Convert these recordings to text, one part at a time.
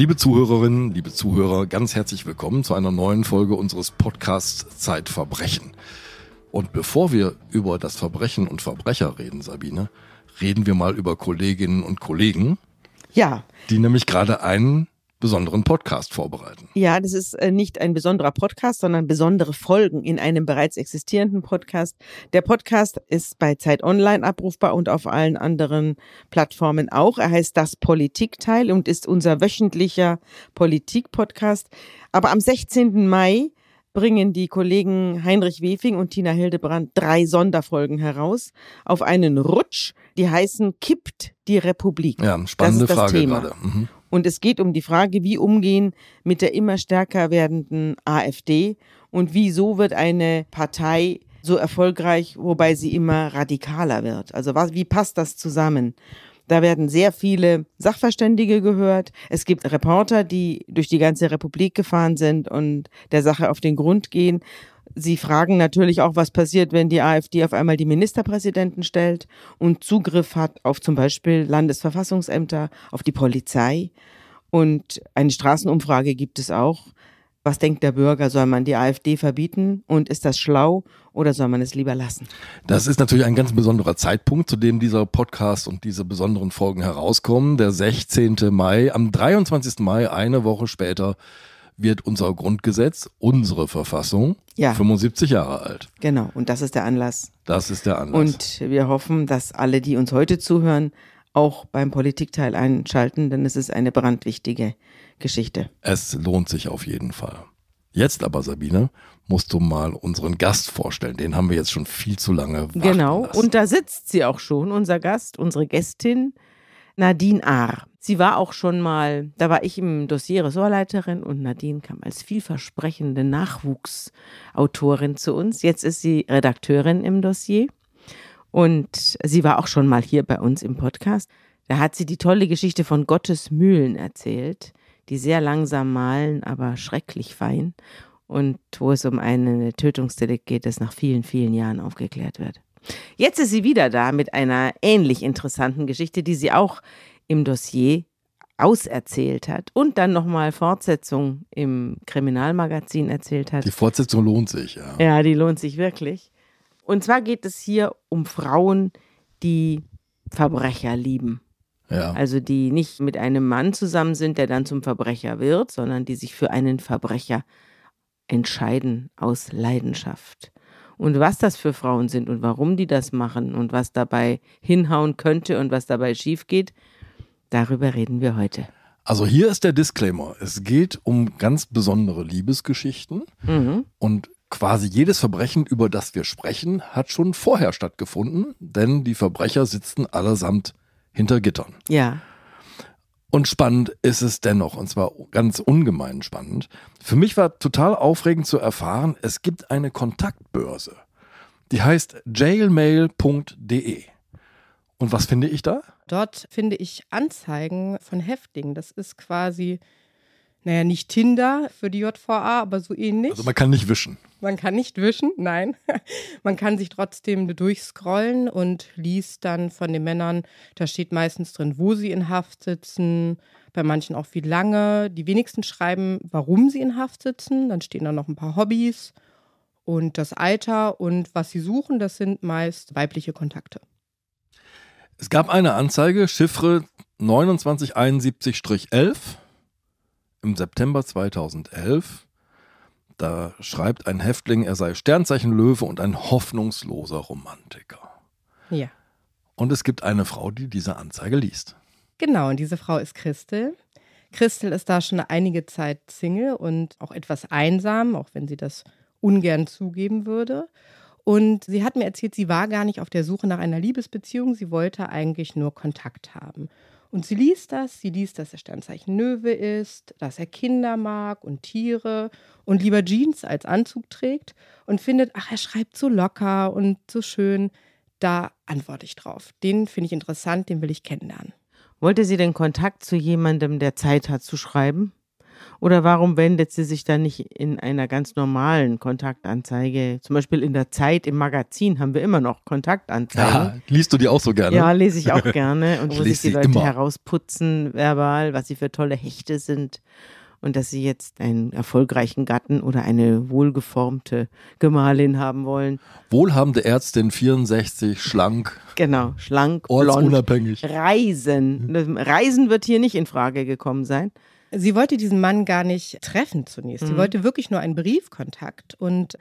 Liebe Zuhörerinnen, liebe Zuhörer, ganz herzlich willkommen zu einer neuen Folge unseres Podcasts Zeitverbrechen. Und bevor wir über das Verbrechen und Verbrecher reden, Sabine, reden wir mal über Kolleginnen und Kollegen. Ja. Die nämlich gerade einen besonderen Podcast vorbereiten. Ja, das ist äh, nicht ein besonderer Podcast, sondern besondere Folgen in einem bereits existierenden Podcast. Der Podcast ist bei Zeit Online abrufbar und auf allen anderen Plattformen auch. Er heißt Das Politikteil und ist unser wöchentlicher Politikpodcast. Aber am 16. Mai bringen die Kollegen Heinrich Wefing und Tina Hildebrand drei Sonderfolgen heraus auf einen Rutsch, die heißen Kippt die Republik. Ja, spannende das ist das Frage Thema. gerade. Mhm. Und es geht um die Frage, wie umgehen mit der immer stärker werdenden AfD und wieso wird eine Partei so erfolgreich, wobei sie immer radikaler wird. Also was, wie passt das zusammen? Da werden sehr viele Sachverständige gehört. Es gibt Reporter, die durch die ganze Republik gefahren sind und der Sache auf den Grund gehen. Sie fragen natürlich auch, was passiert, wenn die AfD auf einmal die Ministerpräsidenten stellt und Zugriff hat auf zum Beispiel Landesverfassungsämter, auf die Polizei. Und eine Straßenumfrage gibt es auch. Was denkt der Bürger? Soll man die AfD verbieten und ist das schlau oder soll man es lieber lassen? Das ist natürlich ein ganz besonderer Zeitpunkt, zu dem dieser Podcast und diese besonderen Folgen herauskommen. Der 16. Mai, am 23. Mai, eine Woche später, wird unser Grundgesetz, unsere Verfassung, ja. 75 Jahre alt. Genau, und das ist der Anlass. Das ist der Anlass. Und wir hoffen, dass alle, die uns heute zuhören, auch beim Politikteil einschalten, denn es ist eine brandwichtige Geschichte. Es lohnt sich auf jeden Fall. Jetzt aber, Sabine, musst du mal unseren Gast vorstellen. Den haben wir jetzt schon viel zu lange. Genau, lassen. und da sitzt sie auch schon, unser Gast, unsere Gästin Nadine Ahr. Sie war auch schon mal, da war ich im Dossier Ressortleiterin und Nadine kam als vielversprechende Nachwuchsautorin zu uns. Jetzt ist sie Redakteurin im Dossier und sie war auch schon mal hier bei uns im Podcast. Da hat sie die tolle Geschichte von Gottes Mühlen erzählt, die sehr langsam malen, aber schrecklich fein und wo es um eine Tötungsdelikt geht, das nach vielen, vielen Jahren aufgeklärt wird. Jetzt ist sie wieder da mit einer ähnlich interessanten Geschichte, die sie auch im Dossier auserzählt hat und dann nochmal Fortsetzung im Kriminalmagazin erzählt hat. Die Fortsetzung lohnt sich, ja. Ja, die lohnt sich wirklich. Und zwar geht es hier um Frauen, die Verbrecher lieben. Ja. Also die nicht mit einem Mann zusammen sind, der dann zum Verbrecher wird, sondern die sich für einen Verbrecher entscheiden aus Leidenschaft. Und was das für Frauen sind und warum die das machen und was dabei hinhauen könnte und was dabei schief geht, Darüber reden wir heute. Also hier ist der Disclaimer. Es geht um ganz besondere Liebesgeschichten mhm. und quasi jedes Verbrechen, über das wir sprechen, hat schon vorher stattgefunden, denn die Verbrecher sitzen allesamt hinter Gittern. Ja. Und spannend ist es dennoch, und zwar ganz ungemein spannend. Für mich war total aufregend zu erfahren, es gibt eine Kontaktbörse. Die heißt jailmail.de. Und was finde ich da? Dort finde ich Anzeigen von Häftlingen. Das ist quasi, naja, nicht Tinder für die JVA, aber so ähnlich. Also man kann nicht wischen. Man kann nicht wischen, nein. man kann sich trotzdem durchscrollen und liest dann von den Männern, da steht meistens drin, wo sie in Haft sitzen, bei manchen auch wie lange. Die wenigsten schreiben, warum sie in Haft sitzen. Dann stehen da noch ein paar Hobbys und das Alter und was sie suchen, das sind meist weibliche Kontakte. Es gab eine Anzeige, Chiffre 2971-11 im September 2011. Da schreibt ein Häftling, er sei Sternzeichen Löwe und ein hoffnungsloser Romantiker. Ja. Und es gibt eine Frau, die diese Anzeige liest. Genau, und diese Frau ist Christel. Christel ist da schon einige Zeit Single und auch etwas einsam, auch wenn sie das ungern zugeben würde. Und sie hat mir erzählt, sie war gar nicht auf der Suche nach einer Liebesbeziehung, sie wollte eigentlich nur Kontakt haben. Und sie liest das, sie liest, dass er Sternzeichen Löwe ist, dass er Kinder mag und Tiere und lieber Jeans als Anzug trägt und findet, ach, er schreibt so locker und so schön. Da antworte ich drauf. Den finde ich interessant, den will ich kennenlernen. Wollte sie denn Kontakt zu jemandem, der Zeit hat zu schreiben? Oder warum wendet sie sich dann nicht in einer ganz normalen Kontaktanzeige? Zum Beispiel in der Zeit, im Magazin haben wir immer noch Kontaktanzeigen. Ja, liest du die auch so gerne? Ja, lese ich auch gerne. Und wo sich die Leute immer. herausputzen verbal, was sie für tolle Hechte sind. Und dass sie jetzt einen erfolgreichen Gatten oder eine wohlgeformte Gemahlin haben wollen. Wohlhabende Ärztin, 64, schlank. Genau, schlank, blond. Ortsunabhängig. Reisen. Reisen wird hier nicht in Frage gekommen sein. Sie wollte diesen Mann gar nicht treffen zunächst. Mhm. Sie wollte wirklich nur einen Briefkontakt und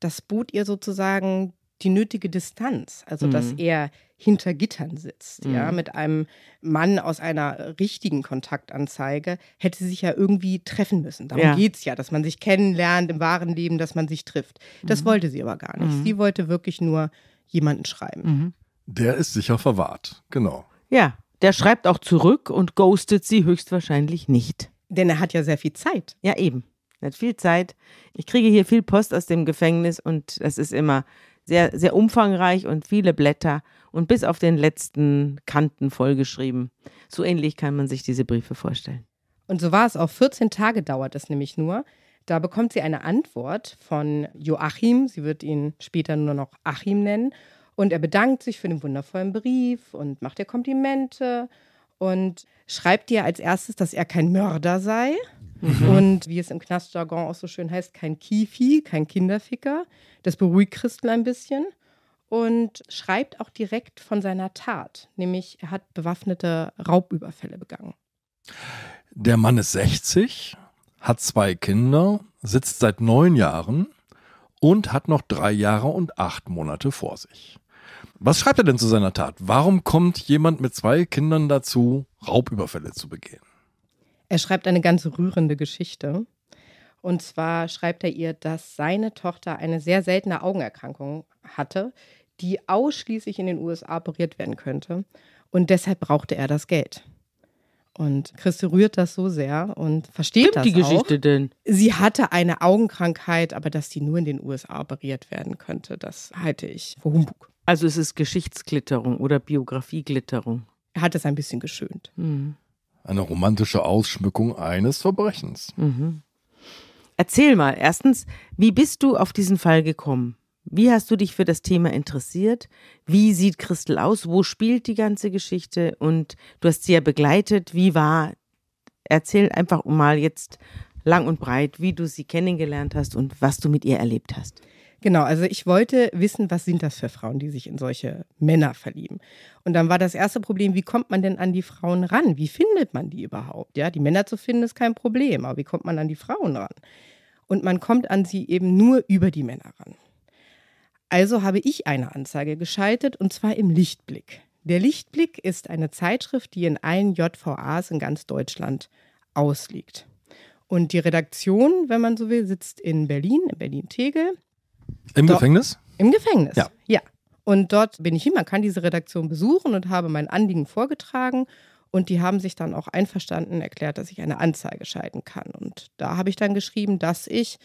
das bot ihr sozusagen die nötige Distanz, also mhm. dass er hinter Gittern sitzt, mhm. ja, mit einem Mann aus einer richtigen Kontaktanzeige, hätte sie sich ja irgendwie treffen müssen. Darum ja. geht es ja, dass man sich kennenlernt im wahren Leben, dass man sich trifft. Das mhm. wollte sie aber gar nicht. Mhm. Sie wollte wirklich nur jemanden schreiben. Mhm. Der ist sicher verwahrt, genau. Ja, der schreibt auch zurück und ghostet sie höchstwahrscheinlich nicht. Denn er hat ja sehr viel Zeit. Ja, eben. Er hat viel Zeit. Ich kriege hier viel Post aus dem Gefängnis und es ist immer sehr, sehr umfangreich und viele Blätter und bis auf den letzten Kanten vollgeschrieben. So ähnlich kann man sich diese Briefe vorstellen. Und so war es auch. 14 Tage dauert es nämlich nur. Da bekommt sie eine Antwort von Joachim. Sie wird ihn später nur noch Achim nennen. Und er bedankt sich für den wundervollen Brief und macht ihr Komplimente und schreibt dir als erstes, dass er kein Mörder sei. Mhm. Und wie es im Knastjargon auch so schön heißt, kein Kifi, kein Kinderficker. Das beruhigt Christel ein bisschen und schreibt auch direkt von seiner Tat, nämlich er hat bewaffnete Raubüberfälle begangen. Der Mann ist 60, hat zwei Kinder, sitzt seit neun Jahren und hat noch drei Jahre und acht Monate vor sich. Was schreibt er denn zu seiner Tat? Warum kommt jemand mit zwei Kindern dazu, Raubüberfälle zu begehen? Er schreibt eine ganz rührende Geschichte. Und zwar schreibt er ihr, dass seine Tochter eine sehr seltene Augenerkrankung hatte, die ausschließlich in den USA operiert werden könnte. Und deshalb brauchte er das Geld. Und Christe rührt das so sehr und versteht Stimmt das die Geschichte auch. denn? Sie hatte eine Augenkrankheit, aber dass die nur in den USA operiert werden könnte, das halte ich für Humbug. Also es ist Geschichtsglitterung oder Biografieglitterung. Er hat es ein bisschen geschönt. Mhm. Eine romantische Ausschmückung eines Verbrechens. Mhm. Erzähl mal, erstens, wie bist du auf diesen Fall gekommen? Wie hast du dich für das Thema interessiert? Wie sieht Christel aus? Wo spielt die ganze Geschichte? Und du hast sie ja begleitet. Wie war? Erzähl einfach mal jetzt lang und breit, wie du sie kennengelernt hast und was du mit ihr erlebt hast. Genau, also ich wollte wissen, was sind das für Frauen, die sich in solche Männer verlieben? Und dann war das erste Problem, wie kommt man denn an die Frauen ran? Wie findet man die überhaupt? Ja, die Männer zu finden ist kein Problem, aber wie kommt man an die Frauen ran? Und man kommt an sie eben nur über die Männer ran. Also habe ich eine Anzeige geschaltet und zwar im Lichtblick. Der Lichtblick ist eine Zeitschrift, die in allen JVAs in ganz Deutschland ausliegt. Und die Redaktion, wenn man so will, sitzt in Berlin, in Berlin-Tegel. Im Do Gefängnis? Im Gefängnis, ja. ja. Und dort bin ich hin, man kann diese Redaktion besuchen und habe mein Anliegen vorgetragen. Und die haben sich dann auch einverstanden erklärt, dass ich eine Anzeige schalten kann. Und da habe ich dann geschrieben, dass ich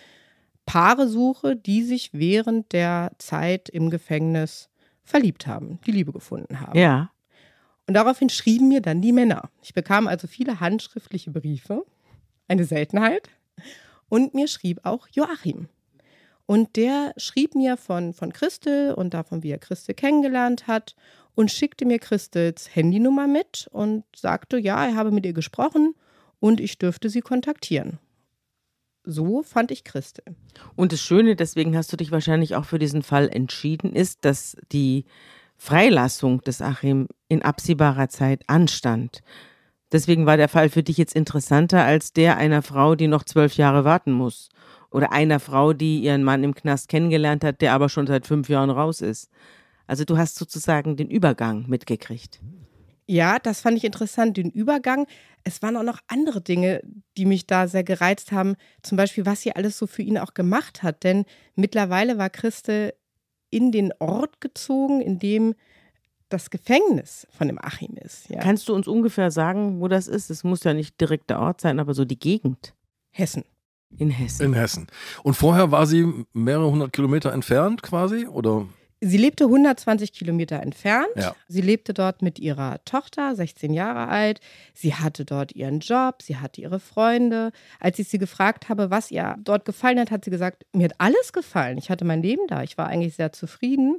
Paare suche, die sich während der Zeit im Gefängnis verliebt haben, die Liebe gefunden haben. Ja. Und daraufhin schrieben mir dann die Männer. Ich bekam also viele handschriftliche Briefe, eine Seltenheit. Und mir schrieb auch Joachim. Und der schrieb mir von, von Christel und davon, wie er Christel kennengelernt hat und schickte mir Christels Handynummer mit und sagte, ja, er habe mit ihr gesprochen und ich dürfte sie kontaktieren so fand ich Christel. Und das Schöne, deswegen hast du dich wahrscheinlich auch für diesen Fall entschieden, ist, dass die Freilassung des Achim in absehbarer Zeit anstand. Deswegen war der Fall für dich jetzt interessanter als der einer Frau, die noch zwölf Jahre warten muss. Oder einer Frau, die ihren Mann im Knast kennengelernt hat, der aber schon seit fünf Jahren raus ist. Also du hast sozusagen den Übergang mitgekriegt. Ja, das fand ich interessant, den Übergang es waren auch noch andere Dinge, die mich da sehr gereizt haben. Zum Beispiel, was sie alles so für ihn auch gemacht hat. Denn mittlerweile war Christe in den Ort gezogen, in dem das Gefängnis von dem Achim ist. Ja. Kannst du uns ungefähr sagen, wo das ist? Es muss ja nicht direkt der Ort sein, aber so die Gegend. Hessen. In Hessen. In Hessen. Und vorher war sie mehrere hundert Kilometer entfernt quasi, oder? Sie lebte 120 Kilometer entfernt. Ja. Sie lebte dort mit ihrer Tochter, 16 Jahre alt. Sie hatte dort ihren Job, sie hatte ihre Freunde. Als ich sie gefragt habe, was ihr dort gefallen hat, hat sie gesagt, mir hat alles gefallen. Ich hatte mein Leben da. Ich war eigentlich sehr zufrieden.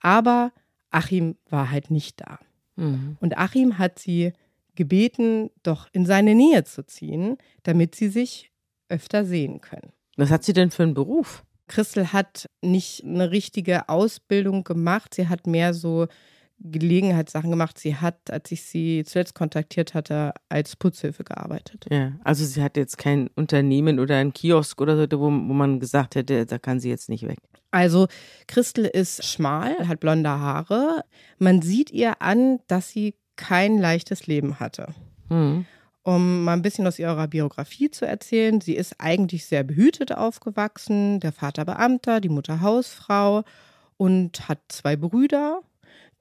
Aber Achim war halt nicht da. Mhm. Und Achim hat sie gebeten, doch in seine Nähe zu ziehen, damit sie sich öfter sehen können. Was hat sie denn für einen Beruf? Christel hat nicht eine richtige Ausbildung gemacht. Sie hat mehr so Gelegenheitssachen gemacht. Sie hat, als ich sie zuletzt kontaktiert hatte, als Putzhilfe gearbeitet. Ja, also sie hat jetzt kein Unternehmen oder einen Kiosk oder so, wo, wo man gesagt hätte, da kann sie jetzt nicht weg. Also Christel ist schmal, hat blonde Haare. Man sieht ihr an, dass sie kein leichtes Leben hatte. Mhm um mal ein bisschen aus ihrer Biografie zu erzählen. Sie ist eigentlich sehr behütet aufgewachsen, der Vater Beamter, die Mutter Hausfrau und hat zwei Brüder.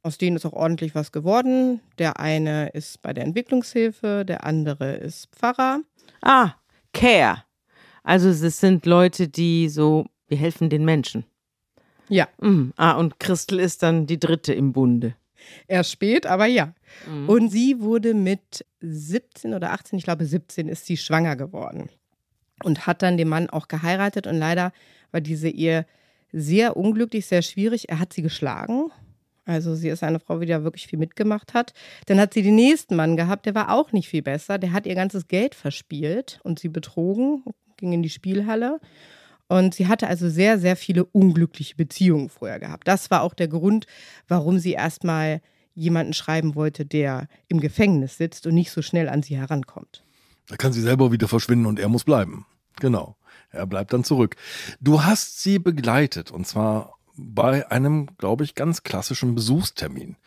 Aus denen ist auch ordentlich was geworden. Der eine ist bei der Entwicklungshilfe, der andere ist Pfarrer. Ah, Care. Also es sind Leute, die so, wir helfen den Menschen. Ja. Mhm. Ah, und Christel ist dann die dritte im Bunde. Erst spät, aber ja. Mhm. Und sie wurde mit 17 oder 18, ich glaube 17, ist sie schwanger geworden und hat dann den Mann auch geheiratet. Und leider war diese Ehe sehr unglücklich, sehr schwierig. Er hat sie geschlagen. Also sie ist eine Frau, die da wirklich viel mitgemacht hat. Dann hat sie den nächsten Mann gehabt, der war auch nicht viel besser. Der hat ihr ganzes Geld verspielt und sie betrogen, ging in die Spielhalle. Und sie hatte also sehr, sehr viele unglückliche Beziehungen vorher gehabt. Das war auch der Grund, warum sie erstmal jemanden schreiben wollte, der im Gefängnis sitzt und nicht so schnell an sie herankommt. Da kann sie selber wieder verschwinden und er muss bleiben. Genau. Er bleibt dann zurück. Du hast sie begleitet und zwar bei einem, glaube ich, ganz klassischen Besuchstermin.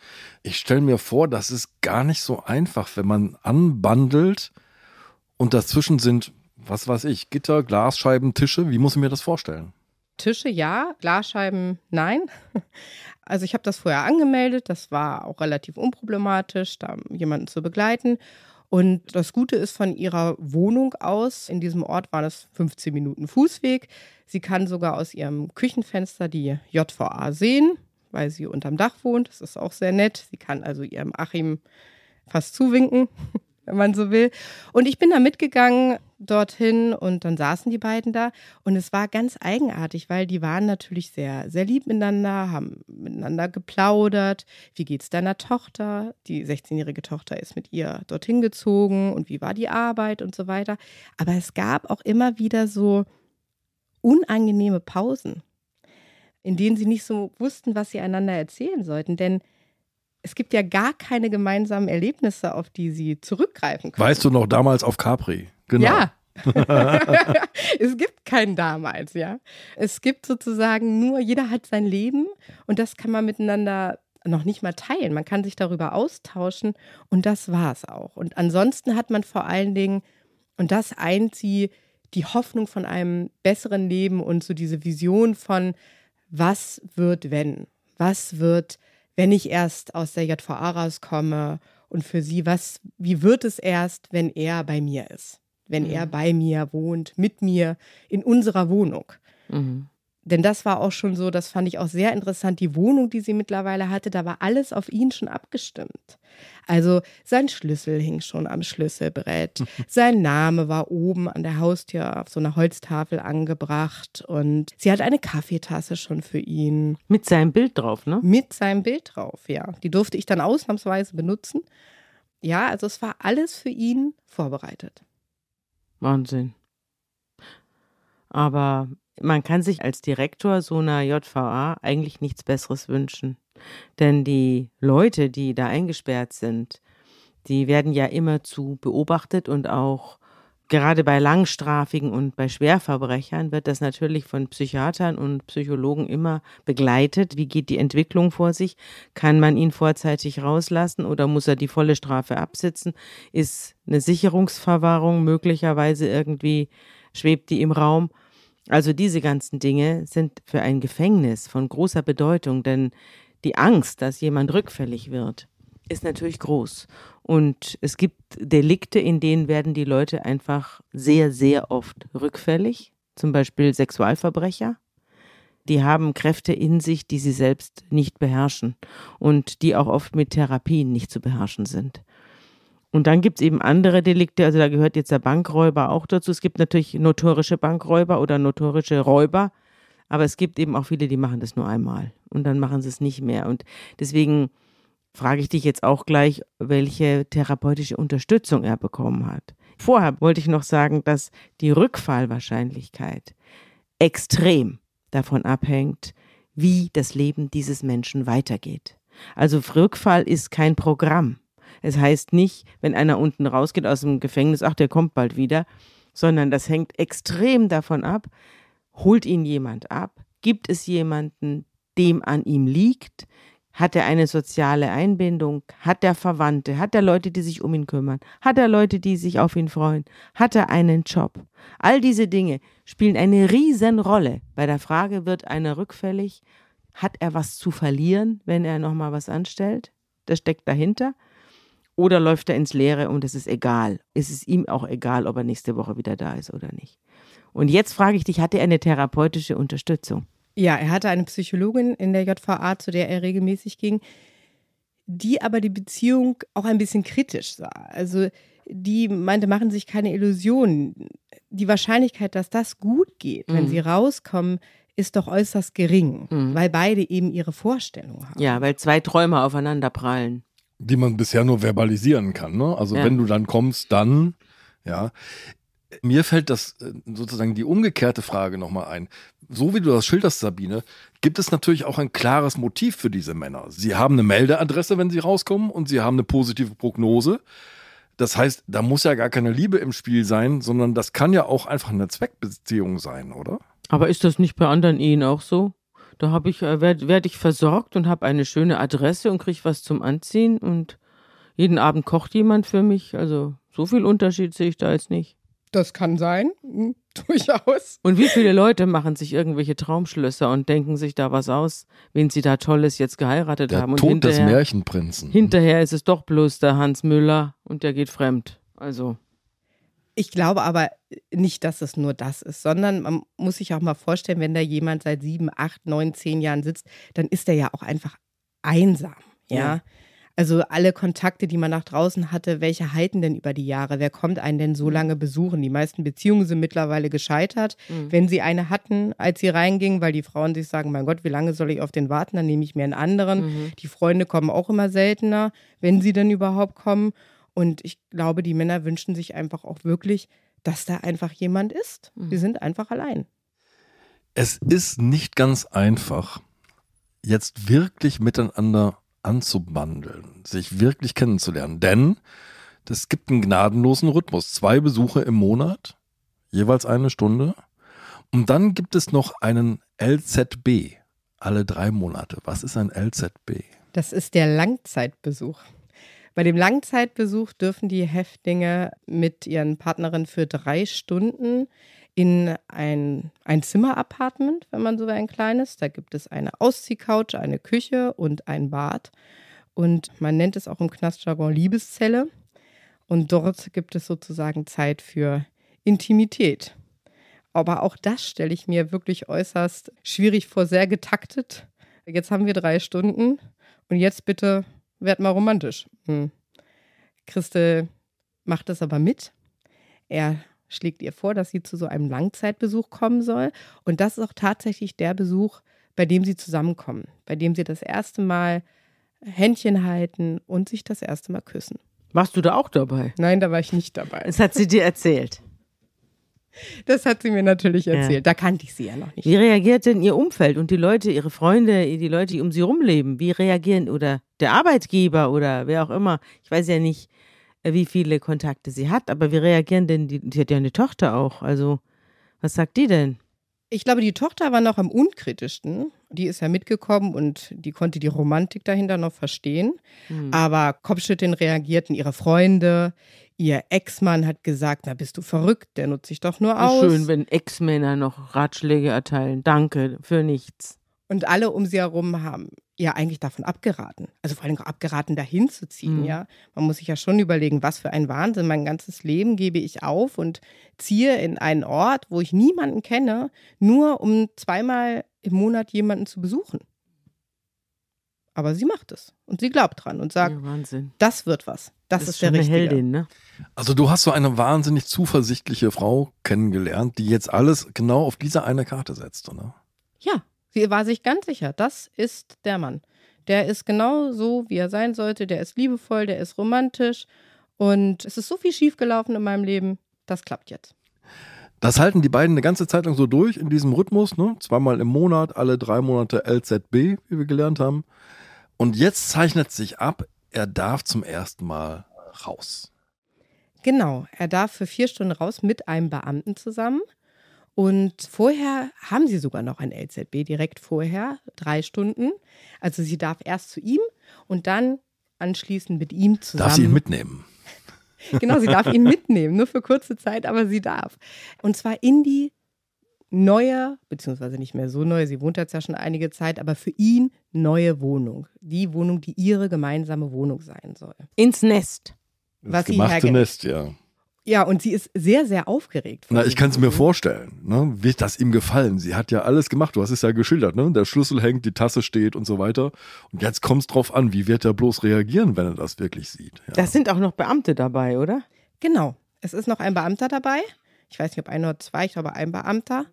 Ich stelle mir vor, das ist gar nicht so einfach, wenn man anbandelt und dazwischen sind was weiß ich, Gitter, Glasscheiben, Tische, wie muss ich mir das vorstellen? Tische ja, Glasscheiben nein. Also ich habe das vorher angemeldet, das war auch relativ unproblematisch, da jemanden zu begleiten. Und das Gute ist, von ihrer Wohnung aus, in diesem Ort waren es 15 Minuten Fußweg. Sie kann sogar aus ihrem Küchenfenster die JVA sehen, weil sie unterm Dach wohnt. Das ist auch sehr nett. Sie kann also ihrem Achim fast zuwinken. wenn man so will. Und ich bin da mitgegangen dorthin und dann saßen die beiden da und es war ganz eigenartig, weil die waren natürlich sehr, sehr lieb miteinander, haben miteinander geplaudert. Wie geht's deiner Tochter? Die 16-jährige Tochter ist mit ihr dorthin gezogen und wie war die Arbeit und so weiter. Aber es gab auch immer wieder so unangenehme Pausen, in denen sie nicht so wussten, was sie einander erzählen sollten, denn es gibt ja gar keine gemeinsamen Erlebnisse, auf die sie zurückgreifen können. Weißt du noch damals auf Capri? Genau. Ja. es gibt kein damals, ja. Es gibt sozusagen nur, jeder hat sein Leben und das kann man miteinander noch nicht mal teilen. Man kann sich darüber austauschen und das war es auch. Und ansonsten hat man vor allen Dingen, und das eint sie, die Hoffnung von einem besseren Leben und so diese Vision von, was wird, wenn? Was wird, wenn ich erst aus der JVA rauskomme und für sie, was, wie wird es erst, wenn er bei mir ist, wenn mhm. er bei mir wohnt, mit mir in unserer Wohnung. Mhm. Denn das war auch schon so, das fand ich auch sehr interessant, die Wohnung, die sie mittlerweile hatte, da war alles auf ihn schon abgestimmt. Also sein Schlüssel hing schon am Schlüsselbrett, sein Name war oben an der Haustür auf so einer Holztafel angebracht und sie hat eine Kaffeetasse schon für ihn. Mit seinem Bild drauf, ne? Mit seinem Bild drauf, ja. Die durfte ich dann ausnahmsweise benutzen. Ja, also es war alles für ihn vorbereitet. Wahnsinn. Aber man kann sich als Direktor so einer JVA eigentlich nichts Besseres wünschen. Denn die Leute, die da eingesperrt sind, die werden ja immerzu beobachtet und auch gerade bei Langstrafigen und bei Schwerverbrechern wird das natürlich von Psychiatern und Psychologen immer begleitet. Wie geht die Entwicklung vor sich? Kann man ihn vorzeitig rauslassen oder muss er die volle Strafe absitzen? Ist eine Sicherungsverwahrung möglicherweise irgendwie, schwebt die im Raum? Also diese ganzen Dinge sind für ein Gefängnis von großer Bedeutung, denn die Angst, dass jemand rückfällig wird, ist natürlich groß. Und es gibt Delikte, in denen werden die Leute einfach sehr, sehr oft rückfällig, zum Beispiel Sexualverbrecher. Die haben Kräfte in sich, die sie selbst nicht beherrschen und die auch oft mit Therapien nicht zu beherrschen sind. Und dann gibt es eben andere Delikte, also da gehört jetzt der Bankräuber auch dazu. Es gibt natürlich notorische Bankräuber oder notorische Räuber, aber es gibt eben auch viele, die machen das nur einmal und dann machen sie es nicht mehr. Und deswegen frage ich dich jetzt auch gleich, welche therapeutische Unterstützung er bekommen hat. Vorher wollte ich noch sagen, dass die Rückfallwahrscheinlichkeit extrem davon abhängt, wie das Leben dieses Menschen weitergeht. Also Rückfall ist kein Programm. Es heißt nicht, wenn einer unten rausgeht aus dem Gefängnis, ach, der kommt bald wieder, sondern das hängt extrem davon ab, holt ihn jemand ab, gibt es jemanden, dem an ihm liegt, hat er eine soziale Einbindung? Hat er Verwandte? Hat er Leute, die sich um ihn kümmern? Hat er Leute, die sich auf ihn freuen? Hat er einen Job? All diese Dinge spielen eine Riesenrolle. Bei der Frage, wird einer rückfällig? Hat er was zu verlieren, wenn er nochmal was anstellt? Das steckt dahinter oder läuft er ins Leere und es ist egal. Es ist ihm auch egal, ob er nächste Woche wieder da ist oder nicht. Und jetzt frage ich dich, hatte er eine therapeutische Unterstützung? Ja, er hatte eine Psychologin in der JVA, zu der er regelmäßig ging, die aber die Beziehung auch ein bisschen kritisch sah. Also die meinte, machen sich keine Illusionen. Die Wahrscheinlichkeit, dass das gut geht, mhm. wenn sie rauskommen, ist doch äußerst gering, mhm. weil beide eben ihre Vorstellung haben. Ja, weil zwei Träume aufeinander prallen die man bisher nur verbalisieren kann. Ne? Also ja. wenn du dann kommst, dann, ja. Mir fällt das äh, sozusagen die umgekehrte Frage nochmal ein. So wie du das schilderst, Sabine, gibt es natürlich auch ein klares Motiv für diese Männer. Sie haben eine Meldeadresse, wenn sie rauskommen, und sie haben eine positive Prognose. Das heißt, da muss ja gar keine Liebe im Spiel sein, sondern das kann ja auch einfach eine Zweckbeziehung sein, oder? Aber ist das nicht bei anderen Ehen auch so? Da habe ich, äh, werde werd ich versorgt und habe eine schöne Adresse und kriege was zum Anziehen und jeden Abend kocht jemand für mich. Also so viel Unterschied sehe ich da jetzt nicht. Das kann sein, hm, durchaus. Und wie viele Leute machen sich irgendwelche Traumschlösser und denken sich da was aus, wen sie da Tolles jetzt geheiratet der haben. Und Tod des Märchenprinzen. Hinterher ist es doch bloß der Hans Müller und der geht fremd. Also. Ich glaube aber nicht, dass es nur das ist, sondern man muss sich auch mal vorstellen, wenn da jemand seit sieben, acht, neun, zehn Jahren sitzt, dann ist er ja auch einfach einsam. ja. ja. Also alle Kontakte, die man nach draußen hatte, welche halten denn über die Jahre? Wer kommt einen denn so mhm. lange besuchen? Die meisten Beziehungen sind mittlerweile gescheitert. Mhm. Wenn sie eine hatten, als sie reingingen, weil die Frauen sich sagen, mein Gott, wie lange soll ich auf den warten? Dann nehme ich mir einen anderen. Mhm. Die Freunde kommen auch immer seltener, wenn sie denn überhaupt kommen. Und ich glaube, die Männer wünschen sich einfach auch wirklich, dass da einfach jemand ist. Mhm. Wir sind einfach allein. Es ist nicht ganz einfach, jetzt wirklich miteinander anzubandeln, sich wirklich kennenzulernen. Denn es gibt einen gnadenlosen Rhythmus. Zwei Besuche im Monat, jeweils eine Stunde. Und dann gibt es noch einen LZB alle drei Monate. Was ist ein LZB? Das ist der Langzeitbesuch. Bei dem Langzeitbesuch dürfen die Häftlinge mit ihren Partnerinnen für drei Stunden in ein, ein Zimmer-Apartment, wenn man so ein kleines. Da gibt es eine Ausziehcouch, eine Küche und ein Bad. Und man nennt es auch im Knastjargon Liebeszelle. Und dort gibt es sozusagen Zeit für Intimität. Aber auch das stelle ich mir wirklich äußerst schwierig vor, sehr getaktet. Jetzt haben wir drei Stunden und jetzt bitte werd mal romantisch. Hm. Christel macht das aber mit. Er schlägt ihr vor, dass sie zu so einem Langzeitbesuch kommen soll. Und das ist auch tatsächlich der Besuch, bei dem sie zusammenkommen, bei dem sie das erste Mal Händchen halten und sich das erste Mal küssen. Warst du da auch dabei? Nein, da war ich nicht dabei. Das hat sie dir erzählt. Das hat sie mir natürlich erzählt. Ja. Da kannte ich sie ja noch nicht. Wie reagiert denn ihr Umfeld und die Leute, ihre Freunde, die Leute, die um sie rumleben? Wie reagieren oder der Arbeitgeber oder wer auch immer? Ich weiß ja nicht, äh, wie viele Kontakte sie hat, aber wie reagieren denn die? Sie hat ja eine Tochter auch. Also, was sagt die denn? Ich glaube, die Tochter war noch am unkritischsten. Die ist ja mitgekommen und die konnte die Romantik dahinter noch verstehen. Mhm. Aber Kopfschütteln reagierten ihre Freunde. Ihr Ex-Mann hat gesagt, na bist du verrückt, der nutzt sich doch nur aus. Schön, wenn Ex-Männer noch Ratschläge erteilen. Danke für nichts. Und alle um sie herum haben ja eigentlich davon abgeraten. Also vor allem abgeraten, dahin zu ziehen, mhm. ja. Man muss sich ja schon überlegen, was für ein Wahnsinn. Mein ganzes Leben gebe ich auf und ziehe in einen Ort, wo ich niemanden kenne, nur um zweimal im Monat jemanden zu besuchen. Aber sie macht es und sie glaubt dran und sagt, ja, das wird was. Das, das ist, ist der richtige. Heldin, ne? Also du hast so eine wahnsinnig zuversichtliche Frau kennengelernt, die jetzt alles genau auf diese eine Karte setzt, oder? Ja, Sie war sich ganz sicher, das ist der Mann. Der ist genau so, wie er sein sollte. Der ist liebevoll, der ist romantisch. Und es ist so viel schiefgelaufen in meinem Leben. Das klappt jetzt. Das halten die beiden eine ganze Zeit lang so durch in diesem Rhythmus. Ne? Zweimal im Monat, alle drei Monate LZB, wie wir gelernt haben. Und jetzt zeichnet sich ab, er darf zum ersten Mal raus. Genau, er darf für vier Stunden raus mit einem Beamten zusammen. Und vorher haben sie sogar noch ein LZB, direkt vorher, drei Stunden. Also sie darf erst zu ihm und dann anschließend mit ihm zusammen. Darf sie ihn mitnehmen? genau, sie darf ihn mitnehmen, nur für kurze Zeit, aber sie darf. Und zwar in die neue, beziehungsweise nicht mehr so neu, sie wohnt jetzt ja schon einige Zeit, aber für ihn neue Wohnung. Die Wohnung, die ihre gemeinsame Wohnung sein soll. Ins Nest. Das was gemachte ihn Nest, ja ja, und sie ist sehr, sehr aufgeregt. Na, ich kann es mir vorstellen. Ne? Wird das ihm gefallen? Sie hat ja alles gemacht. Du hast es ja geschildert. Ne? Der Schlüssel hängt, die Tasse steht und so weiter. Und jetzt kommt es drauf an, wie wird er bloß reagieren, wenn er das wirklich sieht? Ja. Das sind auch noch Beamte dabei, oder? Genau. Es ist noch ein Beamter dabei. Ich weiß nicht, ob ein oder zwei, ich glaube, ein Beamter.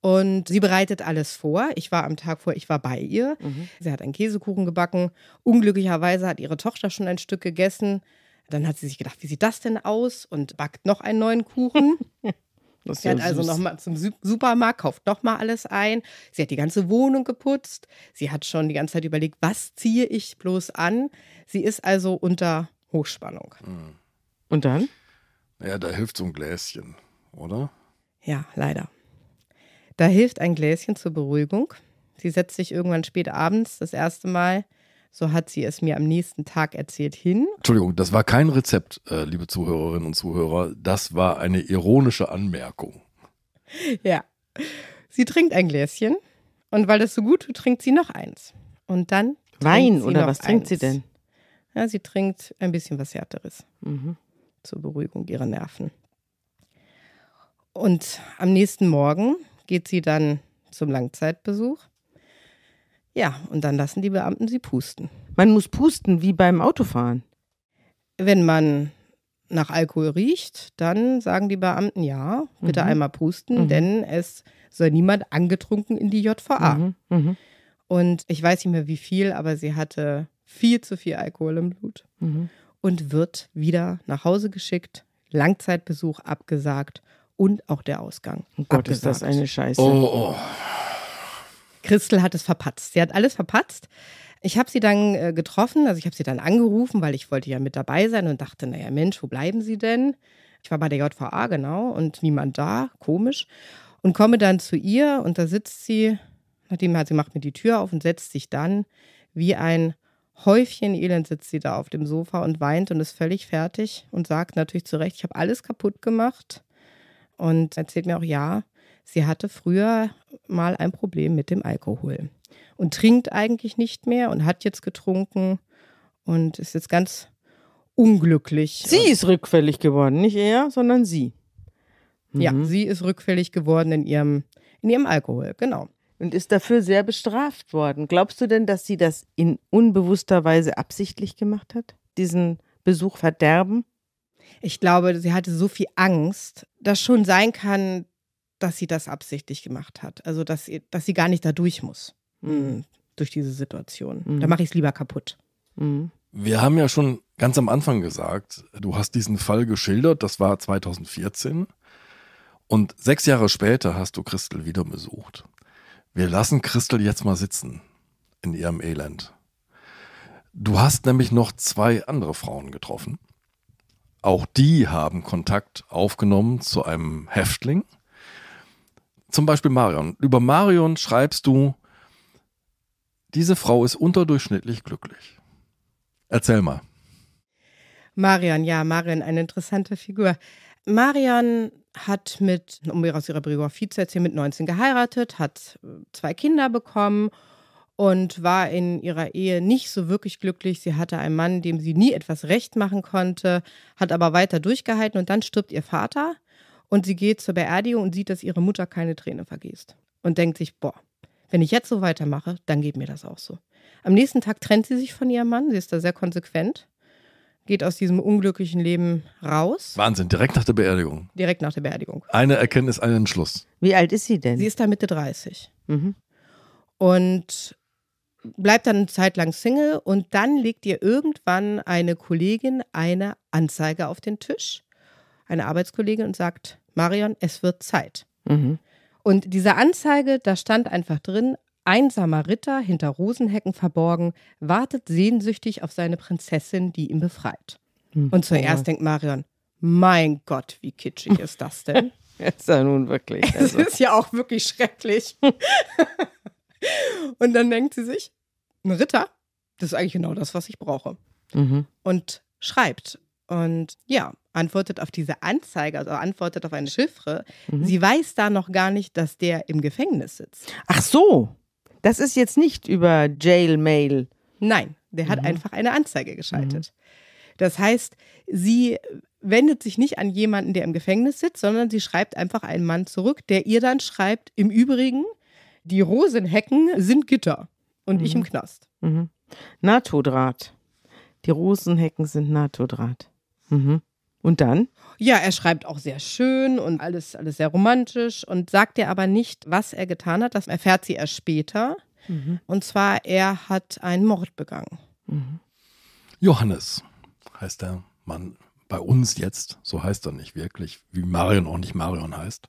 Und sie bereitet alles vor. Ich war am Tag vor, ich war bei ihr. Mhm. Sie hat einen Käsekuchen gebacken. Unglücklicherweise hat ihre Tochter schon ein Stück gegessen. Dann hat sie sich gedacht, wie sieht das denn aus? Und backt noch einen neuen Kuchen. Das sie hat ja also nochmal zum Supermarkt, kauft nochmal alles ein. Sie hat die ganze Wohnung geputzt. Sie hat schon die ganze Zeit überlegt, was ziehe ich bloß an? Sie ist also unter Hochspannung. Mm. Und dann? Ja, da hilft so ein Gläschen, oder? Ja, leider. Da hilft ein Gläschen zur Beruhigung. Sie setzt sich irgendwann spät abends das erste Mal so hat sie es mir am nächsten Tag erzählt, hin. Entschuldigung, das war kein Rezept, äh, liebe Zuhörerinnen und Zuhörer. Das war eine ironische Anmerkung. Ja. Sie trinkt ein Gläschen und weil das so gut tut, trinkt sie noch eins. Und dann. Wein oder was eins. trinkt sie denn? Ja, sie trinkt ein bisschen was Härteres mhm. zur Beruhigung ihrer Nerven. Und am nächsten Morgen geht sie dann zum Langzeitbesuch ja, und dann lassen die Beamten sie pusten. Man muss pusten wie beim Autofahren. Wenn man nach Alkohol riecht, dann sagen die Beamten ja, bitte mhm. einmal pusten, mhm. denn es soll niemand angetrunken in die JVA. Mhm, mhm. Und ich weiß nicht mehr wie viel, aber sie hatte viel zu viel Alkohol im Blut mhm. und wird wieder nach Hause geschickt, Langzeitbesuch abgesagt und auch der Ausgang. Oh Gott, abgesagt. ist das eine Scheiße. Oh, oh. Christel hat es verpatzt. Sie hat alles verpatzt. Ich habe sie dann äh, getroffen, also ich habe sie dann angerufen, weil ich wollte ja mit dabei sein und dachte, naja Mensch, wo bleiben Sie denn? Ich war bei der JVA, genau, und niemand da, komisch. Und komme dann zu ihr und da sitzt sie, nachdem sie macht mir die Tür auf und setzt sich dann wie ein Häufchen Elend sitzt sie da auf dem Sofa und weint und ist völlig fertig und sagt natürlich zu Recht, ich habe alles kaputt gemacht und erzählt mir auch, ja, sie hatte früher mal ein Problem mit dem Alkohol und trinkt eigentlich nicht mehr und hat jetzt getrunken und ist jetzt ganz unglücklich. Sie ist rückfällig geworden, nicht er, sondern sie. Mhm. Ja, sie ist rückfällig geworden in ihrem, in ihrem Alkohol, genau. Und ist dafür sehr bestraft worden. Glaubst du denn, dass sie das in unbewusster Weise absichtlich gemacht hat? Diesen Besuch verderben? Ich glaube, sie hatte so viel Angst, dass schon sein kann, dass sie das absichtlich gemacht hat. Also, dass sie, dass sie gar nicht da durch muss, mhm. Hm, durch diese Situation. Mhm. Da mache ich es lieber kaputt. Mhm. Wir haben ja schon ganz am Anfang gesagt, du hast diesen Fall geschildert, das war 2014. Und sechs Jahre später hast du Christel wieder besucht. Wir lassen Christel jetzt mal sitzen in ihrem Elend. Du hast nämlich noch zwei andere Frauen getroffen. Auch die haben Kontakt aufgenommen zu einem Häftling, zum Beispiel Marion. Über Marion schreibst du, diese Frau ist unterdurchschnittlich glücklich. Erzähl mal. Marion, ja, Marion, eine interessante Figur. Marion hat mit, um aus ihrer Biografie zu erzählen, mit 19 geheiratet, hat äh, zwei Kinder bekommen und war in ihrer Ehe nicht so wirklich glücklich. Sie hatte einen Mann, dem sie nie etwas recht machen konnte, hat aber weiter durchgehalten und dann stirbt ihr Vater. Und sie geht zur Beerdigung und sieht, dass ihre Mutter keine Träne vergießt. Und denkt sich, boah, wenn ich jetzt so weitermache, dann geht mir das auch so. Am nächsten Tag trennt sie sich von ihrem Mann. Sie ist da sehr konsequent. Geht aus diesem unglücklichen Leben raus. Wahnsinn, direkt nach der Beerdigung. Direkt nach der Beerdigung. Eine Erkenntnis, einen Entschluss. Wie alt ist sie denn? Sie ist da Mitte 30. Mhm. Und bleibt dann eine Zeit lang Single und dann legt ihr irgendwann eine Kollegin eine Anzeige auf den Tisch eine Arbeitskollegin und sagt, Marion, es wird Zeit. Mhm. Und diese Anzeige, da stand einfach drin, einsamer Ritter, hinter Rosenhecken verborgen, wartet sehnsüchtig auf seine Prinzessin, die ihn befreit. Mhm. Und zuerst ja. denkt Marion, mein Gott, wie kitschig ist das denn? Jetzt ja nun wirklich. Also. Es ist ja auch wirklich schrecklich. und dann denkt sie sich, ein Ritter, das ist eigentlich genau das, was ich brauche. Mhm. Und schreibt und ja, antwortet auf diese Anzeige, also antwortet auf eine Chiffre. Mhm. Sie weiß da noch gar nicht, dass der im Gefängnis sitzt. Ach so, das ist jetzt nicht über Jail Mail. Nein, der hat mhm. einfach eine Anzeige geschaltet. Mhm. Das heißt, sie wendet sich nicht an jemanden, der im Gefängnis sitzt, sondern sie schreibt einfach einen Mann zurück, der ihr dann schreibt, im Übrigen, die Rosenhecken sind Gitter und ich im mhm. Knast. Mhm. Naturdraht. Die Rosenhecken sind Naturdraht. Mhm. Und dann? Ja, er schreibt auch sehr schön und alles, alles sehr romantisch und sagt ihr aber nicht, was er getan hat. Das erfährt sie erst später. Mhm. Und zwar, er hat einen Mord begangen. Mhm. Johannes heißt der Mann bei uns jetzt. So heißt er nicht wirklich, wie Marion auch nicht Marion heißt.